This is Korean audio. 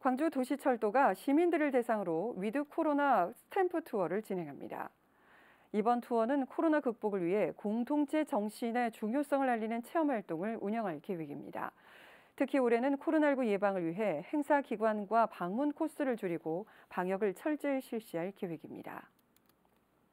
광주 도시철도가 시민들을 대상으로 위드 코로나 스탬프 투어를 진행합니다. 이번 투어는 코로나 극복을 위해 공동체 정신의 중요성을 알리는 체험 활동을 운영할 계획입니다. 특히 올해는 코로나19 예방을 위해 행사 기관과 방문 코스를 줄이고 방역을 철저히 실시할 계획입니다.